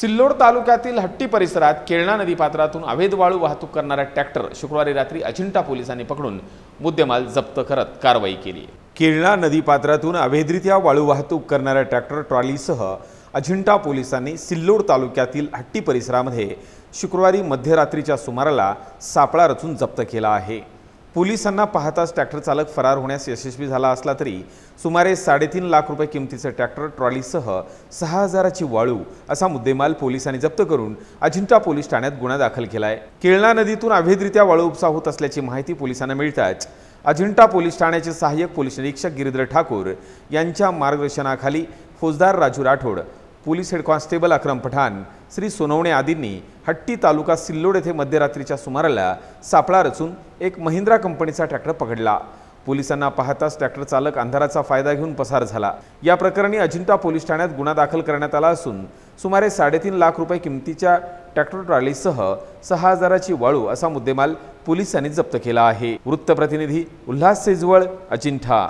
सिल्लोड तालुक्यातील हट्टी परिसरात केळणा नदीपात्रातून अवैध वाळू वाहतूक करणारा ट्रॅक्टर शुक्रवारी रात्री अजिंठा पोलिसांनी पकडून मुद्देमाल जप्त करत कारवाई केली केळणा नदीपात्रातून अवैधरित्या वाळू वाहतूक करणाऱ्या ट्रॅक्टर ट्रॉलीसह अजिंठा पोलिसांनी सिल्लोड तालुक्यातील हट्टी परिसरामध्ये शुक्रवारी मध्यरात्रीच्या सुमाराला सापळा रचून जप्त केला आहे पोलिसांना पाहताच ट्रॅक्टर चालक फरार होण्यास यशस्वी झाला असला तरी सुमारे साडेतीन लाख रुपये किमतीचं ट्रॅक्टर ट्रॉलीसह सहा हजाराची वाळू असा मुद्देमाल पोलिसांनी जप्त करून अजिंठा पोलीस ठाण्यात गुन्हा दाखल केला आहे केळणा नदीतून अवैधरित्या वाळू उपसा होत असल्याची माहिती पोलिसांना मिळताच अजिंठा पोलीस ठाण्याचे सहाय्यक पोलीस निरीक्षक गिरीधर ठाकूर यांच्या मार्गदर्शनाखाली फौजदार Raju Rathod police head constable Akram Pathan Shri Sonawane आदींनी हट्टी तालुका सिल्लोड येथे मध्यरात्रीच्या सुमाराला सापळा रचून एक महिंद्रा कंपनीचा ट्रॅक्टर पकडला पोलिसांना पाहताच ट्रॅक्टर चालक अंधाराचा फायदा घेऊन पसार झाला या प्रकरणी अजिंठा पोलीस ठाण्यात गुन्हा दाखल करण्यात आला असून सुमारे साडेतीन लाख रुपये किमतीच्या ट्रॅक्टर ट्रॉलीसह सहा हजाराची वाळू असा मुद्देमाल पोलिसांनी जप्त केला आहे वृत्तप्रतिनिधी उल्हास सेजवळ अजिंठा